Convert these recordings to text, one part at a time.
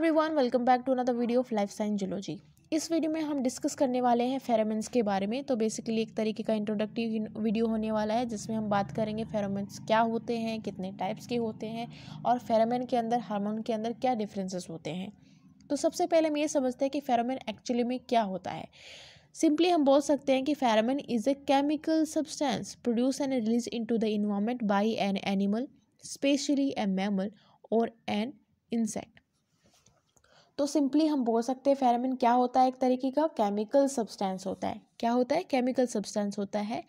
everyone welcome back to another video of life science geology इस वीडियो में हम डिस्कस करने वाले हैं फेरामेंस के बारे में तो बेसिकली एक तरीके का इंट्रोडक्टिव वीडियो होने वाला है जिसमें हम बात करेंगे फेरामेंस क्या होते हैं कितने टाइप्स के होते हैं और फेरोमेन के अंदर हारमोन के अंदर क्या डिफरेंसेस होते हैं तो सबसे पहले हम ये समझते हैं कि फेरोमेन एक्चुअली में क्या होता है सिंपली हम बोल सकते हैं कि pheromone is a chemical substance produce and release into the environment by an animal specially a mammal और एन इंसेक्ट तो सिंपली हम बोल सकते हैं फेरामिन क्या होता है एक तरीके का केमिकल सब्सटेंस होता है क्या होता है केमिकल सब्सटेंस होता है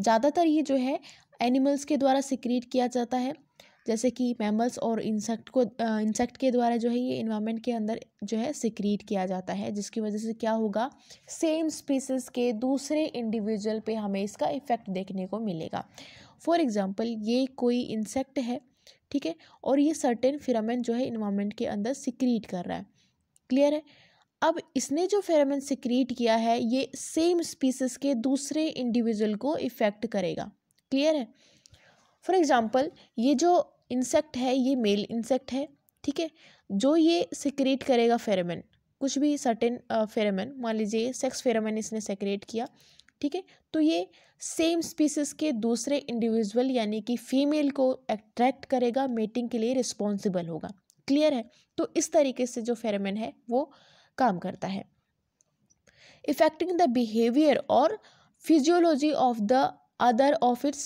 ज़्यादातर ये जो है एनिमल्स के द्वारा सिक्रीट किया जाता है जैसे कि मैमल्स और इंसेक्ट को इंसेक्ट के द्वारा जो है ये इन्वायरमेंट के अंदर जो है सिक्रीट किया जाता है जिसकी वजह से क्या होगा सेम स्पीसीज के दूसरे इंडिविजुअल पे हमें इसका इफेक्ट देखने को मिलेगा फॉर एग्ज़ाम्पल ये कोई इंसेक्ट है ठीक है और ये सर्टेन फिरामेंट जो है इन्वायरमेंट के अंदर सिक्रीट कर रहा है क्लियर है अब इसने जो फेरामिन सिक्रीट किया है ये सेम स्पीसीज के दूसरे इंडिविजुअल को इफ़ेक्ट करेगा क्लियर है फॉर एग्ज़ाम्पल ये जो इंसेक्ट है ये मेल इंसेक्ट है ठीक है जो ये सिक्रिएट करेगा फेरामिन कुछ भी सर्टेन फेरामिन मान लीजिए सेक्स फेरामिन इसने सेक्रेट किया ठीक है तो ये सेम स्पीसीज के दूसरे इंडिविजुअल यानी कि फीमेल को अट्रैक्ट करेगा मेटिंग के लिए रिस्पॉन्सिबल होगा क्लियर है तो इस तरीके से जो फेरेमिन है वो काम करता है इफेक्टिंग द बिहेवियर और physiology of the other of its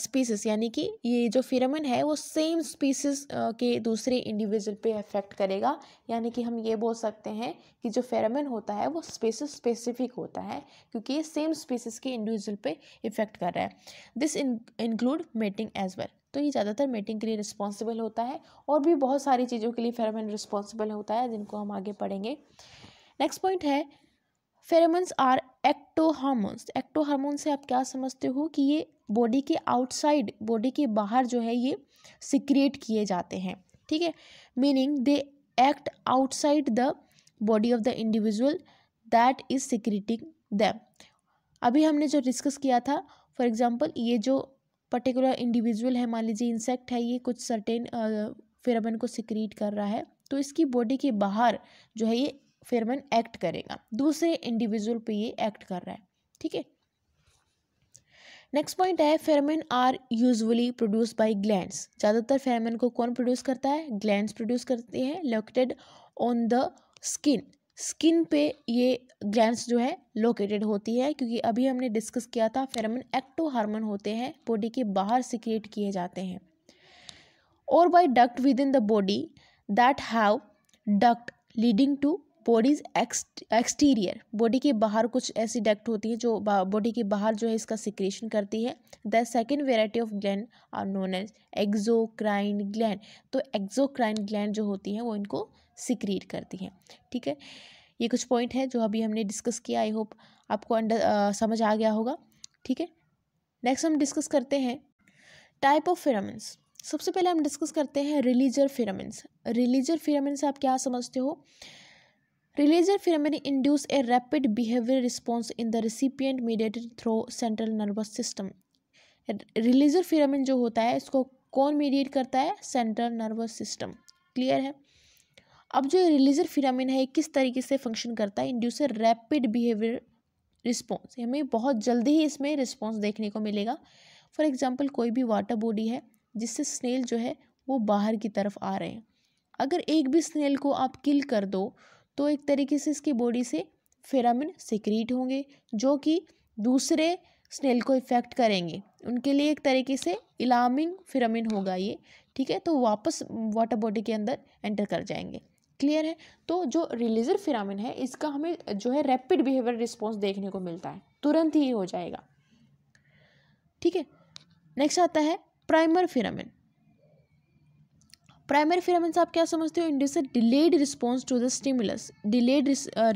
species यानी कि ये जो फिरमिन है वो सेम स्पीसीज के दूसरे इंडिविजुअल पे अफेक्ट करेगा यानी कि हम ये बोल सकते हैं कि जो फेरामिन होता है वो स्पेसिस स्पेसिफिक होता है क्योंकि ये सेम स्पीसीज के इंडिविजुअल पे इफेक्ट कर रहा है this include mating as well तो ये ज़्यादातर मेटिंग के लिए रिस्पॉन्सिबल होता है और भी बहुत सारी चीज़ों के लिए फेरामन रिस्पॉन्सिबल होता है जिनको हम आगे पढ़ेंगे नेक्स्ट पॉइंट है pheromones are ecto hormones ecto hormone से आप क्या समझते हो कि ये बॉडी के आउटसाइड बॉडी के बाहर जो है ये सिक्रिएट किए जाते हैं ठीक है meaning they act outside the body of the individual that is secreting them अभी हमने जो डिस्कस किया था फॉर एग्जाम्पल ये जो पर्टिकुलर इंडिविजुअल है मान लीजिए इंसेक्ट है ये कुछ सर्टेन फेरामन को सिक्रीट कर रहा है तो इसकी बॉडी के बाहर जो है ये फेरामन एक्ट करेगा दूसरे इंडिविजुअल पे ये एक्ट कर रहा है ठीक है नेक्स्ट पॉइंट है pheromone are usually produce by glands ज़्यादातर फेरामिन को कौन प्रोड्यूस करता है ग्लैंड्स प्रोड्यूस करते हैं located on the skin skin पे ये ग्लैंड जो है लोकेटेड होती है क्योंकि अभी हमने डिस्कस किया था फेरोमोन एक्टो हार्मोन होते हैं बॉडी के बाहर सिक्रिएट किए जाते हैं और by duct within the body that have duct leading to body's exterior body के बाहर कुछ ऐसी डक्ट होती है जो बॉडी के बाहर जो है इसका सिक्रेशन करती है the second variety of gland are known as exocrine gland तो एक्जोक्राइन ग्लैंड जो होती है वो इनको सिक्रीट करती हैं ठीक है ये कुछ पॉइंट है जो अभी हमने डिस्कस किया आई होप आपको अंडर आ, समझ आ गया होगा ठीक है नेक्स्ट हम डिस्कस करते हैं टाइप ऑफ फिरामेंट्स सबसे पहले हम डिस्कस करते हैं रिलीजर फिरामेंट्स रिलीजर फिरामेंट्स आप क्या समझते हो releaser pheromone induce a rapid behaviour response in the recipient mediated through central nervous system releaser pheromone जो होता है इसको कौन मीडिएट करता है सेंट्रल नर्वस सिस्टम क्लियर है अब जो रिलीजर फिरामिन है किस तरीके से फंक्शन करता है इंड्यूसर रैपिड बिहेवियर रिस्पॉन्स हमें बहुत जल्दी ही इसमें रिस्पॉन्स देखने को मिलेगा फॉर एग्ज़ाम्पल कोई भी वाटर बॉडी है जिससे स्नेल जो है वो बाहर की तरफ आ रहे हैं अगर एक भी स्नेल को आप किल कर दो तो एक तरीके से इसकी बॉडी से फेरामिन सिक्रीट होंगे जो कि दूसरे स्नेल को इफ़ेक्ट करेंगे उनके लिए एक तरीके से इलामिंग फिरामिन होगा ये ठीक है तो वापस वाटर बॉडी के अंदर एंटर कर जाएंगे क्लियर है तो जो रिलीजर फिरामिन है इसका हमें जो है रैपिड बिहेवियर रिस्पॉन्स देखने को मिलता है तुरंत ही हो जाएगा ठीक है नेक्स्ट आता है प्राइमर फिरामिन प्राइमरी फिरामिन से आप क्या समझते हो induce delayed response to the stimulus delayed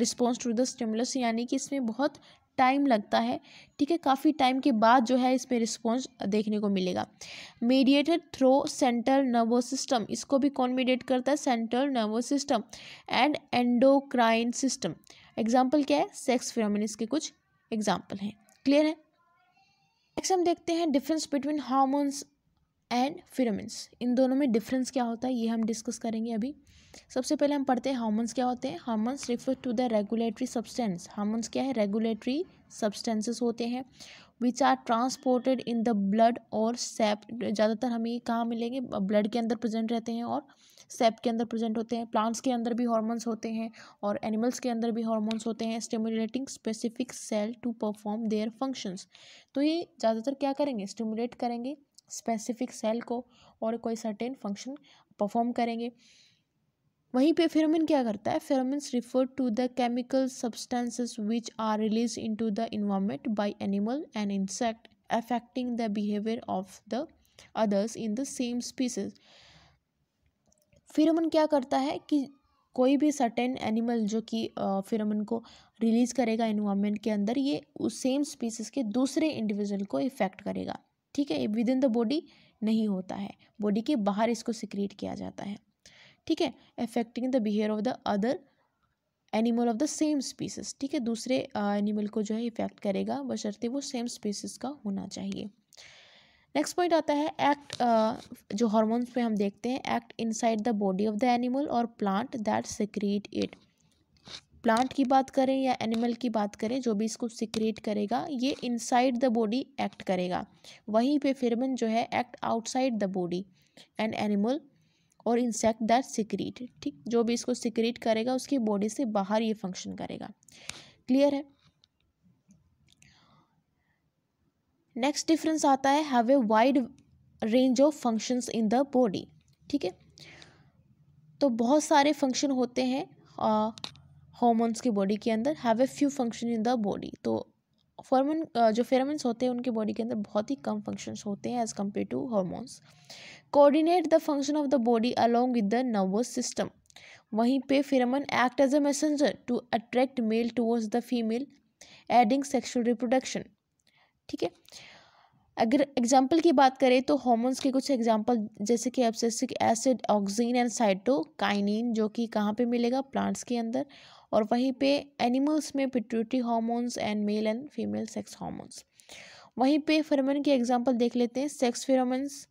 response to the stimulus यानी कि इसमें बहुत टाइम लगता है ठीक है काफ़ी टाइम के बाद जो है इस पर रिस्पॉन्स देखने को मिलेगा mediated through central nervous system इसको भी कौन मीडिएट करता है central nervous system and endocrine system example क्या है सेक्स फिनोमिन के कुछ एग्जाम्पल हैं क्लियर है नेक्स्ट हम देखते हैं difference between hormones and pheromones इन दोनों में डिफरेंस क्या होता है ये हम डिस्कस करेंगे अभी सबसे पहले हम पढ़ते हैं हार्मोन्स क्या होते हैं hormones refer to the regulatory substance hormones क्या है रेगुलेटरी सब्सटेंसेस होते हैं which are transported in the blood और सेप ज़्यादातर हमें कहाँ मिलेंगे ब्लड के अंदर प्रेजेंट रहते हैं और सेप के अंदर प्रेजेंट होते हैं प्लांट्स के अंदर भी हॉर्मोन्स होते हैं और एनिमल्स के अंदर भी हॉर्मोन्स होते हैं stimulating specific cell to perform their functions तो ये ज़्यादातर क्या करेंगे स्टिमुलेट करेंगे स्पेसिफिक सेल को और कोई सर्टेन फंक्शन परफॉर्म करेंगे वहीं पे फेरोमिन क्या करता है pheromones refer to the chemical substances which are release into the environment by animal and insect affecting the behaviour of the others in the same species pheromone क्या करता है कि कोई भी सर्टेन एनिमल जो कि फिरोमन को रिलीज़ करेगा इन्वामेंट के अंदर ये उस सेम स्पीसीज़ के दूसरे इंडिविजुअल को इफ़ेक्ट करेगा ठीक है विद इन द बॉडी नहीं होता है बॉडी के बाहर इसको सिक्रिएट किया जाता है ठीक है affecting the behaviour of the other animal of the same species ठीक है दूसरे एनिमल को जो है इफेक्ट करेगा बशर्ते वो सेम स्पीसीज का होना चाहिए नेक्स्ट पॉइंट आता है एक्ट जो हार्मोन्स पे हम देखते हैं act inside the body of the animal और plant that secrete it plant की बात करें या एनिमल की बात करें जो भी इसको सिक्रेट करेगा ये इनसाइड द बॉडी एक्ट करेगा वहीं पे फेरमन जो है act outside the body and animal और इंसेक्ट दैट सिक्रेट ठीक जो भी इसको सिक्रेट करेगा उसकी बॉडी से बाहर ये फंक्शन करेगा क्लियर है नेक्स्ट डिफरेंस आता है have a wide range of functions in the body ठीक है तो बहुत सारे फंक्शन होते हैं हॉर्मोन्स की बॉडी के अंदर have a few function in the body तो फॉर्मन जो फेरामन्स होते हैं उनके बॉडी के अंदर बहुत ही कम फंक्शंस होते हैं as compare to hormones coordinate the function of the body along with the nervous system वहीं पे pheromone act as a messenger to attract male towards the female aiding sexual reproduction ठीक है अगर एग्जाम्पल की बात करें तो हॉर्मोन्स के कुछ एग्जाम्पल जैसे कि abscisic acid auxin and cytokinin जो कि कहाँ पे मिलेगा प्लांट्स के अंदर और वहीं पे एनिमल्स में pituitary hormones and male and female sex hormones वहीं पे फिरामिन के एग्जाम्पल देख लेते हैं sex pheromones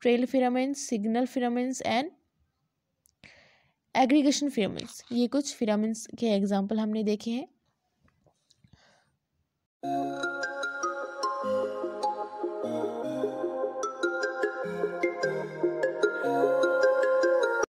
trail pheromones signal pheromones and aggregation pheromones ये कुछ फिरामिन्स के एग्जाम्पल हमने देखे हैं